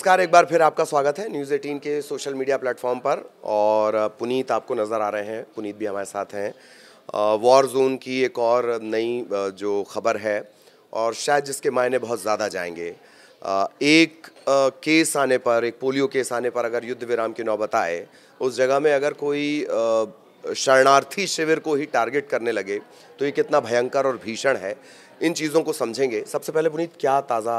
नमस्कार एक बार फिर आपका स्वागत है न्यूज़ एटीन के सोशल मीडिया प्लेटफॉर्म पर और पुनीत आपको नज़र आ रहे हैं पुनीत भी हमारे साथ हैं वॉर जोन की एक और नई जो खबर है और शायद जिसके मायने बहुत ज़्यादा जाएंगे एक केस आने पर एक पोलियो केस आने पर अगर युद्ध विराम की नौबत आए उस जगह में अगर कोई शरणार्थी शिविर को ही टारगेट करने लगे तो ये कितना भयंकर और भीषण है इन चीज़ों को समझेंगे सबसे पहले पुनीत क्या ताज़ा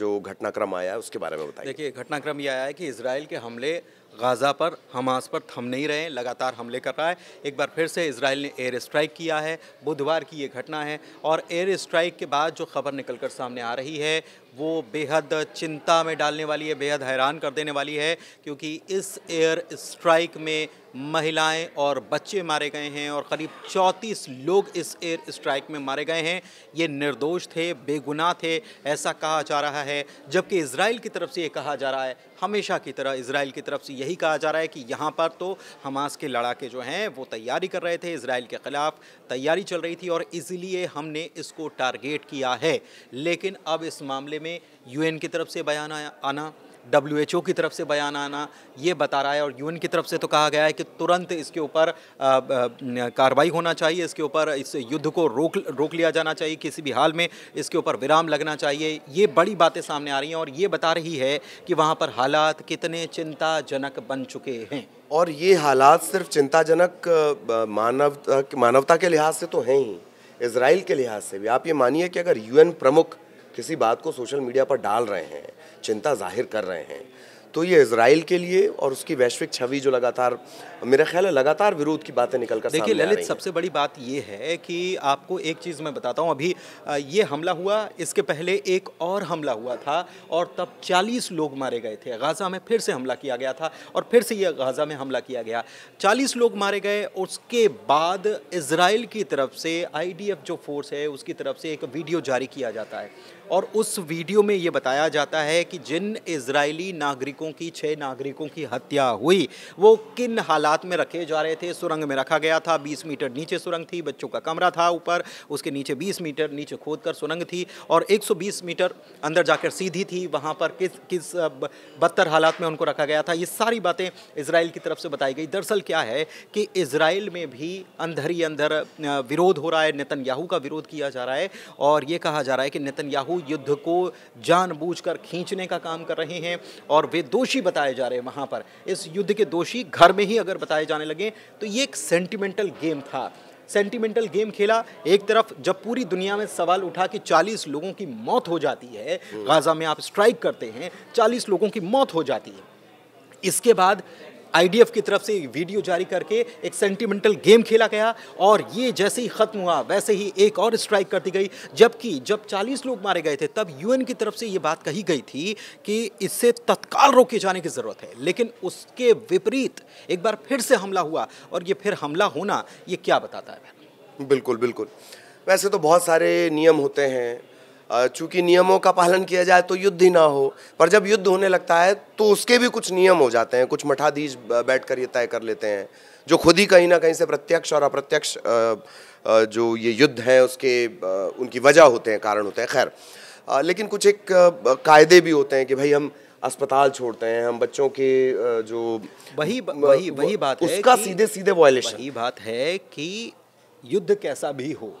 जो घटनाक्रम आया है उसके बारे में बताइए देखिए घटनाक्रम ये आया है कि इसराइल के हमले गाज़ा पर हमास पर थम नहीं रहे लगातार हमले कर रहा है एक बार फिर से इसराइल ने एयर स्ट्राइक किया है बुधवार की ये घटना है और एयर स्ट्राइक के बाद जो खबर निकल कर सामने आ रही है वो बेहद चिंता में डालने वाली है बेहद हैरान कर देने वाली है क्योंकि इस एयर स्ट्राइक में महिलाएं और बच्चे मारे गए हैं और करीब 34 लोग इस एयर स्ट्राइक में मारे गए हैं ये निर्दोष थे बेगुनाह थे ऐसा कहा जा रहा है जबकि इसराइल की तरफ से ये कहा जा रहा है हमेशा की तरह इसराइल की तरफ से यही कहा जा रहा है कि यहाँ पर तो हमास के लड़ाके जो हैं वो तैयारी कर रहे थे इसराइल के ख़िलाफ़ तैयारी चल रही थी और इसलिए हमने इसको टारगेट किया है लेकिन अब इस मामले में यू की तरफ से बयान आया आना डब्ल्यू की तरफ से बयान आना ये बता रहा है और यूएन की तरफ से तो कहा गया है कि तुरंत इसके ऊपर कार्रवाई होना चाहिए इसके ऊपर इस युद्ध को रोक रोक लिया जाना चाहिए किसी भी हाल में इसके ऊपर विराम लगना चाहिए ये बड़ी बातें सामने आ रही हैं और ये बता रही है कि वहाँ पर हालात कितने चिंताजनक बन चुके हैं और ये हालात सिर्फ चिंताजनक मानवता मानवता के लिहाज से तो हैं ही इसराइल के लिहाज से भी आप ये मानिए कि अगर यूएन प्रमुख किसी बात को सोशल मीडिया पर डाल रहे हैं चिंता जाहिर कर रहे हैं तो ये इसराइल के लिए और उसकी वैश्विक छवि जो लगातार मेरा ख्याल है लगातार विरोध की बातें निकल कर देखिए ललित सबसे बड़ी बात ये है कि आपको एक चीज़ मैं बताता हूँ अभी ये हमला हुआ इसके पहले एक और हमला हुआ था और तब 40 लोग मारे गए थे गाज़ा में फिर से हमला किया गया था और फिर से ये गाज़ा में हमला किया गया चालीस लोग मारे गए उसके बाद इसराइल की तरफ से आई जो फोर्स है उसकी तरफ से एक वीडियो जारी किया जाता है और उस वीडियो में ये बताया जाता है कि जिन इसराइली नागरिकों की छः नागरिकों की हत्या हुई वो किन हालात में रखे जा रहे थे सुरंग में रखा गया था 20 मीटर नीचे सुरंग थी बच्चों का कमरा था ऊपर उसके नीचे 20 मीटर नीचे खोद कर सुरंग थी और 120 मीटर अंदर जाकर सीधी थी वहाँ पर किस किस बदतर हालात में उनको रखा गया था ये सारी बातें इसराइल की तरफ से बताई गई दरअसल क्या है कि इसराइल में भी अंदर ही अंदर विरोध हो रहा है नितन का विरोध किया जा रहा है और ये कहा जा रहा है कि नितन युद्ध को जानबूझकर खींचने का काम कर रहे हैं और वे दोषी बताए जा रहे हैं वहाँ पर इस युद्ध के दोषी घर में ही अगर बताए जाने लगे तो ये एक सेंटिमेंटल गेम था सेंटिमेंटल गेम खेला एक तरफ जब पूरी दुनिया में सवाल उठा कि 40 लोगों की मौत हो जाती है हम्म। गाजा में आप स्ट्राइक करते हैं 40 लोगों की मौत हो जाती है इसके बाद आईडीएफ की तरफ से वीडियो जारी करके एक सेंटिमेंटल गेम खेला गया और ये जैसे ही ख़त्म हुआ वैसे ही एक और स्ट्राइक कर दी गई जबकि जब 40 लोग मारे गए थे तब यूएन की तरफ से ये बात कही गई थी कि इससे तत्काल रोके जाने की ज़रूरत है लेकिन उसके विपरीत एक बार फिर से हमला हुआ और ये फिर हमला होना ये क्या बताता है बिल्कुल बिल्कुल वैसे तो बहुत सारे नियम होते हैं चूंकि नियमों का पालन किया जाए तो युद्ध ही ना हो पर जब युद्ध होने लगता है तो उसके भी कुछ नियम हो जाते हैं कुछ मठाधीश बैठ कर ये तय कर लेते हैं जो खुद ही कहीं ना कहीं से प्रत्यक्ष और अप्रत्यक्ष जो ये युद्ध हैं उसके उनकी वजह होते हैं कारण होते हैं खैर लेकिन कुछ एक कायदे भी होते हैं कि भाई हम अस्पताल छोड़ते हैं हम बच्चों के जो वही वही वही बात उसका है उसका सीधे सीधे वॉयलेशन वही बात है कि युद्ध कैसा भी हो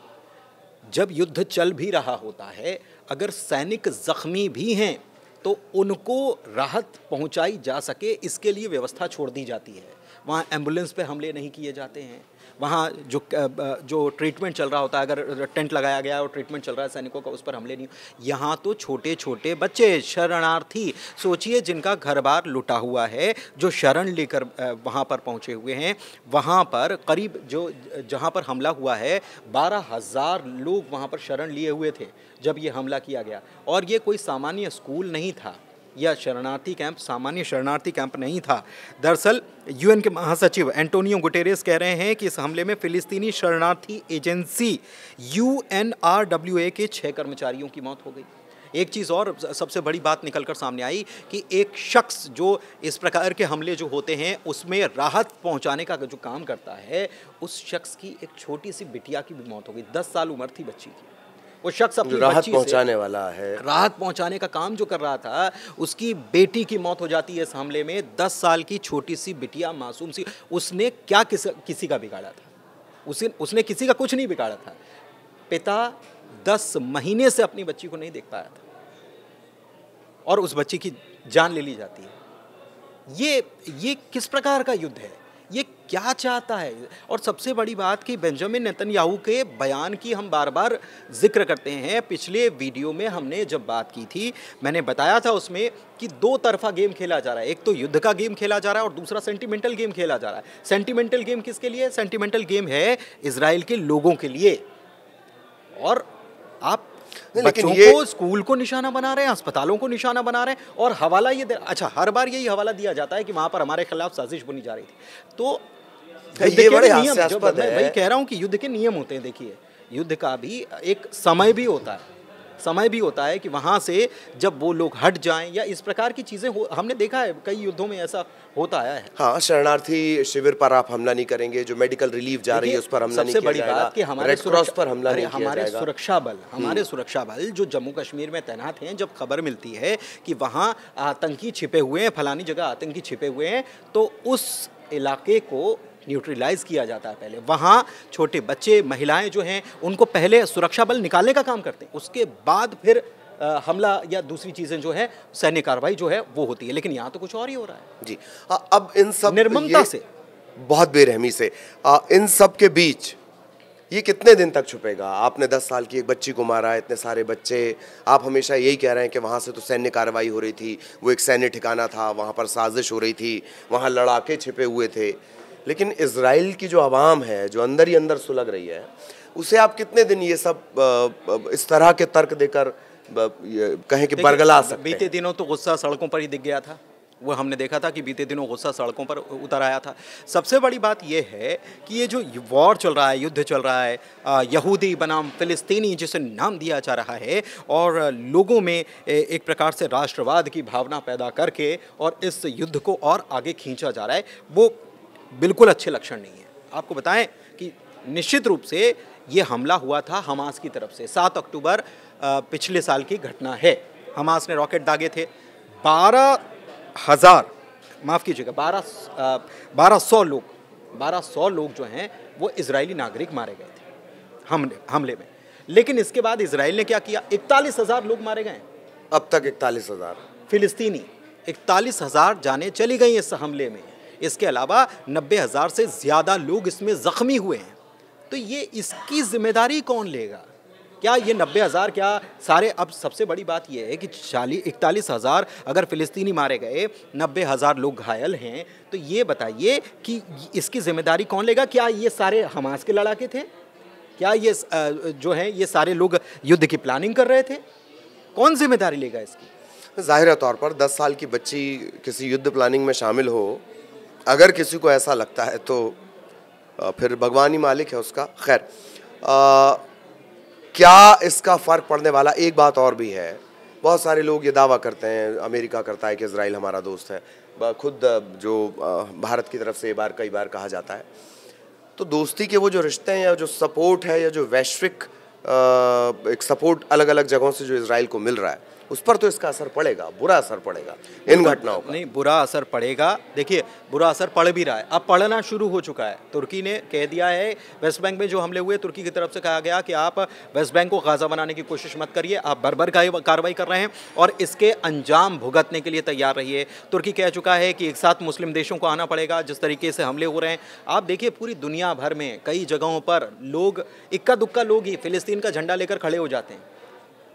जब युद्ध चल भी रहा होता है अगर सैनिक जख्मी भी हैं तो उनको राहत पहुंचाई जा सके इसके लिए व्यवस्था छोड़ दी जाती है वहाँ एम्बुलेंस पे हमले नहीं किए जाते हैं वहाँ जो जो ट्रीटमेंट चल रहा होता है अगर टेंट लगाया गया और ट्रीटमेंट चल रहा है सैनिकों का उस पर हमले नहीं यहाँ तो छोटे छोटे बच्चे शरणार्थी सोचिए जिनका घर बार लुटा हुआ है जो शरण लेकर वहाँ पर पहुँचे हुए हैं वहाँ पर करीब जो जहाँ पर हमला हुआ है बारह हज़ार लोग वहाँ पर शरण लिए हुए थे जब ये हमला किया गया और ये कोई सामान्य स्कूल नहीं था यह शरणार्थी कैंप सामान्य शरणार्थी कैंप नहीं था दरअसल यूएन के महासचिव एंटोनियो गुटेरेस कह रहे हैं कि इस हमले में फिलिस्तीनी शरणार्थी एजेंसी यू के छः कर्मचारियों की मौत हो गई एक चीज़ और सबसे बड़ी बात निकल कर सामने आई कि एक शख्स जो इस प्रकार के हमले जो होते हैं उसमें राहत पहुंचाने का जो काम करता है उस शख्स की एक छोटी सी बिटिया की भी मौत हो गई दस साल उम्र थी बच्ची की वो शख्स अपनी राहत पहुंचाने वाला है राहत पहुंचाने का काम जो कर रहा था उसकी बेटी की मौत हो जाती है इस हमले में दस साल की छोटी सी बिटिया मासूम सी उसने क्या किस, किसी का बिगाड़ा था उसे उसने किसी का कुछ नहीं बिगाड़ा था पिता दस महीने से अपनी बच्ची को नहीं देख पाया था और उस बच्ची की जान ले ली जाती है ये ये किस प्रकार का युद्ध है ये क्या चाहता है और सबसे बड़ी बात कि बेंजामिन नेतन्याहू के बयान की हम बार बार जिक्र करते हैं पिछले वीडियो में हमने जब बात की थी मैंने बताया था उसमें कि दो तरफा गेम खेला जा रहा है एक तो युद्ध का गेम खेला जा रहा है और दूसरा सेंटिमेंटल गेम खेला जा रहा है सेंटिमेंटल गेम किसके लिए सेंटिमेंटल गेम है इसराइल के लोगों के लिए और आप लेकिन ये स्कूल को निशाना बना रहे हैं अस्पतालों को निशाना बना रहे हैं और हवाला ये अच्छा हर बार यही हवाला दिया जाता है कि वहाँ पर हमारे खिलाफ साजिश बुनी जा रही थी तो ये बड़े नियम है कह रहा हूँ कि युद्ध के नियम होते हैं देखिए युद्ध का भी एक समय भी होता है समय भी होता है कि वहाँ से जब वो लोग हट जाएं या इस प्रकार की चीज़ें हमने देखा है कई युद्धों में ऐसा होता आया है हाँ शरणार्थी शिविर पर आप हमला नहीं करेंगे जो मेडिकल रिलीफ जा रही है उस पर हमला सबसे नहीं बड़ी बात कि हमारे क्रॉस पर हमला नहीं हमारे सुरक्षा बल हम्म। हमारे सुरक्षा बल जो जम्मू कश्मीर में तैनात हैं जब खबर मिलती है कि वहाँ आतंकी छिपे हुए हैं फलानी जगह आतंकी छिपे हुए हैं तो उस इलाके को न्यूट्रलाइज किया जाता है पहले वहाँ छोटे बच्चे महिलाएं जो हैं उनको पहले सुरक्षा बल निकालने का काम करते हैं उसके बाद फिर हमला या दूसरी चीज़ें जो है सैन्य कार्रवाई जो है वो होती है लेकिन यहाँ तो कुछ और ही हो रहा है जी आ, अब इन सब निर्ममता से बहुत बेरहमी से आ, इन सब के बीच ये कितने दिन तक छुपेगा आपने दस साल की एक बच्ची को मारा इतने सारे बच्चे आप हमेशा यही कह रहे हैं कि वहाँ से तो सैन्य कार्रवाई हो रही थी वो एक सैन्य ठिकाना था वहाँ पर साजिश हो रही थी वहाँ लड़ाके छिपे हुए थे लेकिन इसराइल की जो आवाम है जो अंदर ही अंदर सुलग रही है उसे आप कितने दिन ये सब इस तरह के तर्क देकर कहें कि बरगला सकते बीते दिनों तो गुस्सा सड़कों पर ही दिख गया था वो हमने देखा था कि बीते दिनों गुस्सा सड़कों पर उतर आया था सबसे बड़ी बात यह है कि ये जो वॉर चल रहा है युद्ध चल रहा है यहूदी बनाम फिलिस्तीनी जिसे नाम दिया जा रहा है और लोगों में एक प्रकार से राष्ट्रवाद की भावना पैदा करके और इस युद्ध को और आगे खींचा जा रहा है वो बिल्कुल अच्छे लक्षण नहीं है आपको बताएं कि निश्चित रूप से ये हमला हुआ था हमास की तरफ से सात अक्टूबर पिछले साल की घटना है हमास ने रॉकेट दागे थे बारह हज़ार माफ़ कीजिएगा बारह बारह सौ लोग बारह सौ लोग जो हैं वो इसराइली नागरिक मारे गए थे हमले हमले में लेकिन इसके बाद इसराइल ने क्या किया इकतालीस हज़ार लोग मारे गए अब तक इकतालीस हज़ार फिलिस्तीनी इकतालीस हज़ार जाने चली गई इस हमले में इसके अलावा नब्बे हज़ार से ज़्यादा लोग इसमें ज़ख्मी हुए हैं तो ये इसकी जिम्मेदारी कौन लेगा क्या ये नब्बे हज़ार क्या सारे अब सबसे बड़ी बात यह है कि चालीस इकतालीस हज़ार अगर फ़िलिस्तीनी मारे गए नब्बे हज़ार लोग घायल हैं तो ये बताइए कि इसकी ज़िम्मेदारी कौन लेगा क्या ये सारे हमास के लड़ाके थे क्या ये जो है ये सारे लोग युद्ध की प्लानिंग कर रहे थे कौन जिम्मेदारी लेगा इसकी ज़ाहिर तौर पर दस साल की बच्ची किसी युद्ध प्लानिंग में शामिल हो अगर किसी को ऐसा लगता है तो फिर भगवान ही मालिक है उसका खैर क्या इसका फ़र्क पड़ने वाला एक बात और भी है बहुत सारे लोग ये दावा करते हैं अमेरिका करता है कि इसराइल हमारा दोस्त है खुद जो भारत की तरफ से ये बार कई बार कहा जाता है तो दोस्ती के वो जो रिश्ते हैं या जो सपोर्ट है या जो वैश्विक एक सपोर्ट अलग अलग जगहों से जो इसराइल को मिल रहा है उस पर तो इसका असर पड़ेगा बुरा असर पड़ेगा इन घटनाओं का नहीं बुरा असर पड़ेगा देखिए बुरा असर पड़ भी रहा है अब पढ़ना शुरू हो चुका है तुर्की ने कह दिया है वेस्ट बैंक में जो हमले हुए तुर्की की तरफ से कहा गया कि आप वेस्ट बैंक को गाजा बनाने की कोशिश मत करिए आप बरबर कार्रवाई कर रहे हैं और इसके अंजाम भुगतने के लिए तैयार रहिए तुर्की कह चुका है कि एक साथ मुस्लिम देशों को आना पड़ेगा जिस तरीके से हमले हो रहे हैं आप देखिए पूरी दुनिया भर में कई जगहों पर लोग इक्का दुक्का लोग ही फिलिस्तीन फ़िलिस्तीन का झंडा लेकर खड़े हो जाते हैं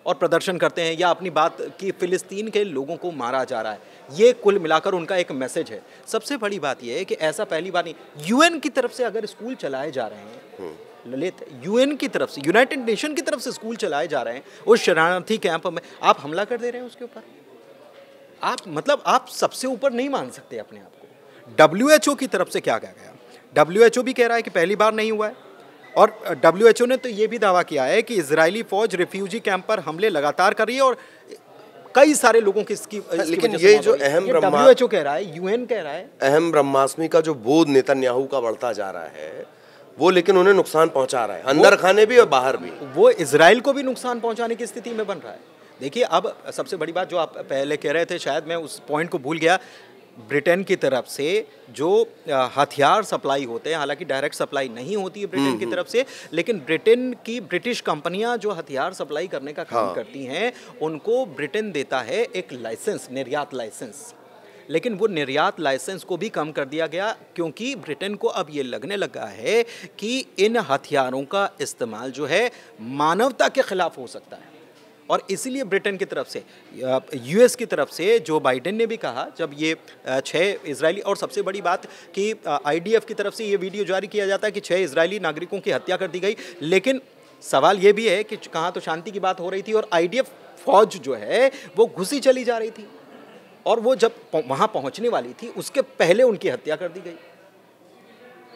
और प्रदर्शन करते हैं या अपनी बात कि फ़िलिस्तीन के लोगों को मारा जा रहा है ये कुल मिलाकर उनका एक मैसेज है सबसे बड़ी बात यह है कि ऐसा पहली बार नहीं यूएन की तरफ से अगर स्कूल चलाए जा रहे हैं हम्म। ललित यूएन की तरफ से यूनाइटेड नेशन की तरफ से स्कूल चलाए जा रहे हैं उस शरणार्थी कैंप में आप हमला कर दे रहे हैं उसके ऊपर आप मतलब आप सबसे ऊपर नहीं मान सकते अपने आप को डब्ल्यू की तरफ से क्या कह गया डब्ल्यू भी कह रहा है कि पहली बार नहीं हुआ है और डब्ल्यू ने तो ये भी दावा किया है कि इसराइली फौज रिफ्यूजी कैंप पर हमले लगातार कर रही है और कई सारे लोगों की इसकी, इसकी लेकिन ये जो अहम डब्ल्यू कह रहा है यूएन कह रहा है अहम ब्रह्मास्मी का जो बोध नेतन्याहू का बढ़ता जा रहा है वो लेकिन उन्हें नुकसान पहुंचा रहा है अंदर खाने भी और बाहर भी वो इसराइल को भी नुकसान पहुंचाने की स्थिति में बन रहा है देखिए अब सबसे बड़ी बात जो आप पहले कह रहे थे शायद मैं उस पॉइंट को भूल गया ब्रिटेन की तरफ से जो हथियार सप्लाई होते हैं हालांकि डायरेक्ट सप्लाई नहीं होती है ब्रिटेन हम्म, की हम्म। तरफ से लेकिन ब्रिटेन की ब्रिटिश कंपनियां जो हथियार सप्लाई करने का काम हाँ। करती हैं उनको ब्रिटेन देता है एक लाइसेंस निर्यात लाइसेंस लेकिन वो निर्यात लाइसेंस को भी कम कर दिया गया क्योंकि ब्रिटेन को अब ये लगने लगा है कि इन हथियारों का इस्तेमाल जो है मानवता के खिलाफ हो सकता है और इसीलिए ब्रिटेन की तरफ से यूएस की तरफ से जो बाइडेन ने भी कहा जब ये छः इसराइली और सबसे बड़ी बात कि आईडीएफ की तरफ से ये वीडियो जारी किया जाता है कि छः इसराइली नागरिकों की हत्या कर दी गई लेकिन सवाल ये भी है कि कहाँ तो शांति की बात हो रही थी और आई फौज जो है वो घुसी चली जा रही थी और वो जब वहाँ पहुँचने वाली थी उसके पहले उनकी हत्या कर दी गई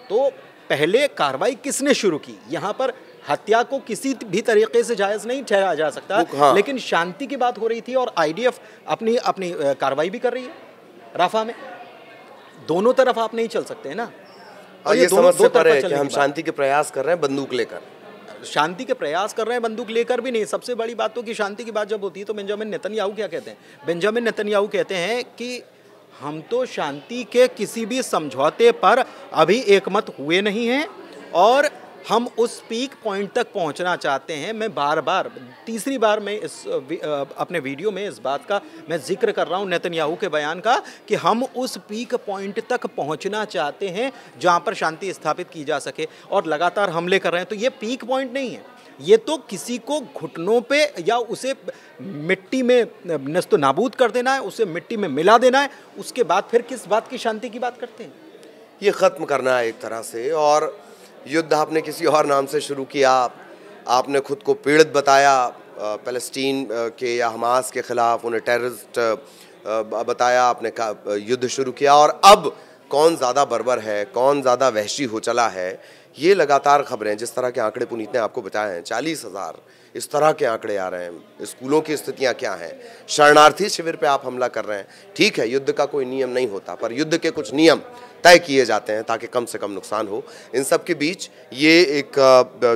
तो पहले कार्रवाई किसने शुरू की यहाँ पर हत्या को किसी भी तरीके से जायज नहीं ठहराया जा सकता हाँ। लेकिन शांति की बात हो रही थी और आईडीएफ अपनी अपनी कार्रवाई भी कर रही है राफा में दोनों तरफ आप नहीं चल सकते हैं ना और तो ये, ये दोनों दो तरफ हम शांति के प्रयास कर रहे हैं बंदूक लेकर शांति के प्रयास कर रहे हैं बंदूक लेकर भी नहीं सबसे बड़ी बात तो कि शांति की बात जब होती है तो बेंजामिन नेतन्याहू क्या कहते हैं बेंजामिन नेतन्याहू कहते हैं कि हम तो शांति के किसी भी समझौते पर अभी एकमत हुए नहीं हैं और हम उस पीक पॉइंट तक पहुंचना चाहते हैं मैं बार बार तीसरी बार मैं इस अपने वीडियो में इस बात का मैं जिक्र कर रहा हूं नेतन्याहू के बयान का कि हम उस पीक पॉइंट तक पहुंचना चाहते हैं जहां पर शांति स्थापित की जा सके और लगातार हमले कर रहे हैं तो ये पीक पॉइंट नहीं है ये तो किसी को घुटनों पे या उसे मिट्टी में नस्त नाबूद कर देना है उसे मिट्टी में मिला देना है उसके बाद फिर किस बात की शांति की बात करते हैं ये ख़त्म करना है एक तरह से और युद्ध आपने किसी और नाम से शुरू किया आपने खुद को पीड़ित बताया फ़लस्तीन के या हमास के ख़िलाफ़ उन्हें टेररिस्ट बताया आपने युद्ध शुरू किया और अब कौन ज़्यादा बर्बर है कौन ज़्यादा वहशी हो चला है ये लगातार खबरें जिस तरह के आंकड़े पुनीत ने आपको बताए हैं चालीस हज़ार इस तरह के आंकड़े आ रहे हैं स्कूलों की स्थितियां क्या हैं शरणार्थी शिविर पे आप हमला कर रहे हैं ठीक है युद्ध का कोई नियम नहीं होता पर युद्ध के कुछ नियम तय किए जाते हैं ताकि कम से कम नुकसान हो इन सब के बीच ये एक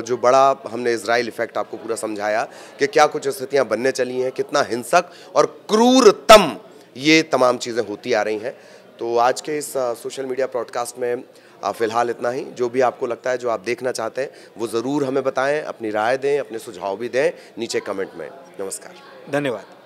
जो बड़ा हमने इसराइल इफेक्ट आपको पूरा समझाया कि क्या कुछ स्थितियाँ बनने चली हैं कितना हिंसक और क्रूरतम ये तमाम चीज़ें होती आ रही हैं तो आज के इस सोशल मीडिया ब्रॉडकास्ट में फ़िलहाल इतना ही जो भी आपको लगता है जो आप देखना चाहते हैं वो ज़रूर हमें बताएं अपनी राय दें अपने सुझाव भी दें नीचे कमेंट में नमस्कार धन्यवाद